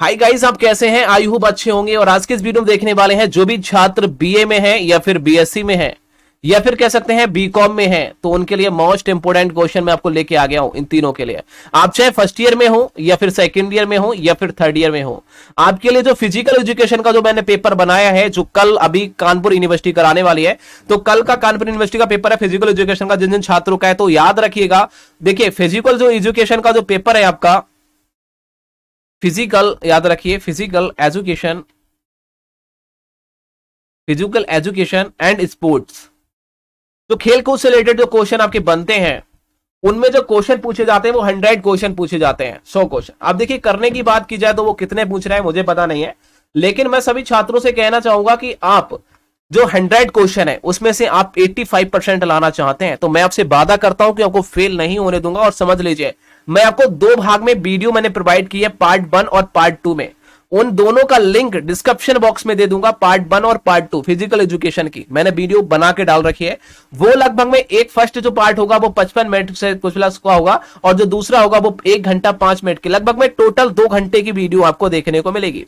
hi guys आप कैसे हैं आई होप अच्छे होंगे और आज के इस वीडियो में देखने वाले हैं जो भी छात्र बीए में हैं या फिर बीएससी में हैं या फिर कह सकते हैं बीकॉम में हैं तो उनके लिए मोस्ट इंपोर्टेंट क्वेश्चन मैं आपको लेके आ गया हूं इन तीनों के लिए आप चाहे फर्स्ट ईयर में हो या फिर सेकंड ईयर में हो या फिर थर्ड ईयर में हो आपके लिए जो फिजिकल एजुकेशन का जो मैंने पेपर बनाया है जो कल अभी कानपुर यूनिवर्सिटी कराने वाली है तो कल का कानपुर यूनिवर्सिटी का पेपर है फिजिकल एजुकेशन का जिन जिन छात्रों का है तो याद रखिएगा देखिए फिजिकल जो एजुकेशन का जो पेपर है आपका फिजिकल याद रखिए physical education physical education and sports जो खेल कूद से रिलेटेड जो क्वेश्चन आपके बनते हैं उनमें जो क्वेश्चन पूछे जाते हैं वो हंड्रेड क्वेश्चन पूछे जाते हैं सौ क्वेश्चन आप देखिए करने की बात की जाए तो वो कितने पूछ रहे हैं मुझे पता नहीं है लेकिन मैं सभी छात्रों से कहना चाहूंगा कि आप जो हंड्रेड क्वेश्चन है उसमें से आप फाइव परसेंट लाना चाहते हैं तो मैं आपसे वादा करता हूं कि आपको फेल नहीं होने दूंगा और समझ लीजिए मैं आपको दो भाग में वीडियो मैंने प्रोवाइड की है पार्ट वन और पार्ट टू में उन दोनों का लिंक डिस्क्रिप्शन बॉक्स में दे दूंगा पार्ट वन और पार्ट टू फिजिकल एजुकेशन की मैंने वीडियो बना के डाल रखी है वो लगभग में एक फर्स्ट जो पार्ट होगा वो पचपन मिनट से कुछ प्लस का होगा और जो दूसरा होगा वो एक घंटा पांच मिनट के लगभग में टोटल दो घंटे की वीडियो आपको देखने को मिलेगी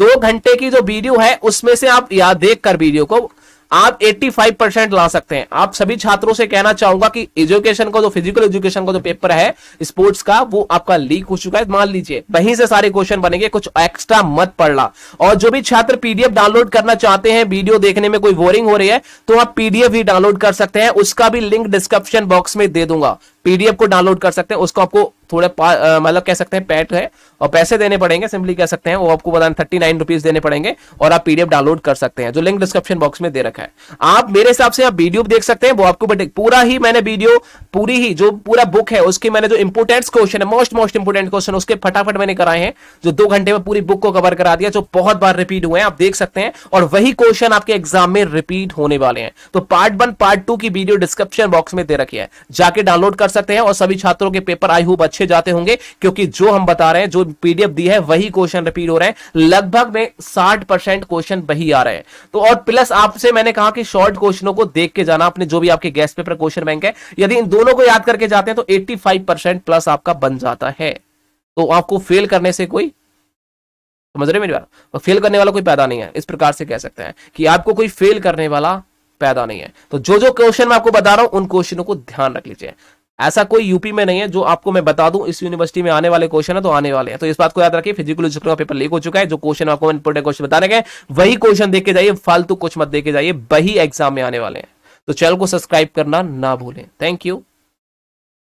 दो घंटे की जो वीडियो है उसमें से आप या देख कर वीडियो को आप 85 परसेंट ला सकते हैं आप सभी छात्रों से कहना चाहूंगा कि एजुकेशन का जो फिजिकल एजुकेशन का जो पेपर है स्पोर्ट्स का वो आपका लीक हो चुका है मान लीजिए वहीं से सारे क्वेश्चन बनेंगे कुछ एक्स्ट्रा मत पढ़ना और जो भी छात्र पीडीएफ डाउनलोड करना चाहते हैं वीडियो देखने में कोई बोरिंग हो रही है तो आप पीडीएफ भी डाउनलोड कर सकते हैं उसका भी लिंक डिस्क्रिप्शन बॉक्स में दे दूंगा पीडीएफ को डाउनलोड कर सकते हैं उसको आपको थोड़े मतलब कह सकते हैं पैट है और पैसे देने पड़ेंगे सिंपली कह सकते हैं वो आपको बताने थर्टी नाइन रुपीज देने पड़ेंगे और आप पीडीएफ डाउनलोड कर सकते हैं जो लिंक डिस्क्रिप्शन बॉक्स में दे रखा है आप मेरे हिसाब से आप वीडियो देख सकते हैं वो आपको पूरा ही मैंने वीडियो पूरी ही जो पूरा बुक है उसके मैंने जो इंपोर्टेंट क्वेश्चन है मोस्ट मोस्ट इंपोर्टेंट क्वेश्चन उसके फटाफट मैंने कराए हैं जो दो घंटे में पूरी बुक को कवर करा दिया जो बहुत बार रिपीट हुए हैं आप देख सकते हैं और वही क्वेश्चन आपके एग्जाम में रिपीट होने वाले हैं तो पार्ट वन पार्ट टू की वीडियो डिस्क्रिप्शन बॉक्स में दे रखी है जाके डाउनलोड कर सकते हैं और सभी छात्रों के पेपर आई होप अच्छे पूछे जाते होंगे क्योंकि जो हम बता रहे हैं जो पीडीएफ दी है वही क्वेश्चन रिपीट हो रहे हैं लगभग में साठ परसेंट क्वेश्चन वही आ रहे हैं तो और प्लस आपसे मैंने कहा कि शॉर्ट क्वेश्चनों को देख के जाना अपने जो भी आपके गैस पेपर क्वेश्चन बैंक है यदि इन दोनों को याद करके जाते हैं तो एट्टी प्लस आपका बन जाता है तो आपको फेल करने से कोई समझ रहे मेरी बात तो फेल करने वाला कोई पैदा नहीं है इस प्रकार से कह सकते हैं कि आपको कोई फेल करने वाला पैदा नहीं है तो जो जो क्वेश्चन मैं आपको बता रहा हूं उन क्वेश्चनों को ध्यान रख लीजिए ऐसा कोई यूपी में नहीं है जो आपको मैं बता दूं इस यूनिवर्सिटी में आने वाले क्वेश्चन है तो आने वाले हैं तो इस बात को याद रखिए फिजिकल का पेपर लीक हो चुका है जो क्वेश्चन आपको इंपोर्टेंट क्वेश्चन बताने गए वही क्वेश्चन देख के जाइए फालतू कुछ मत देखे जाइए वही एग्जाम में आने वाले हैं तो चैनल को सब्सक्राइब करना ना भूलें थैंक यू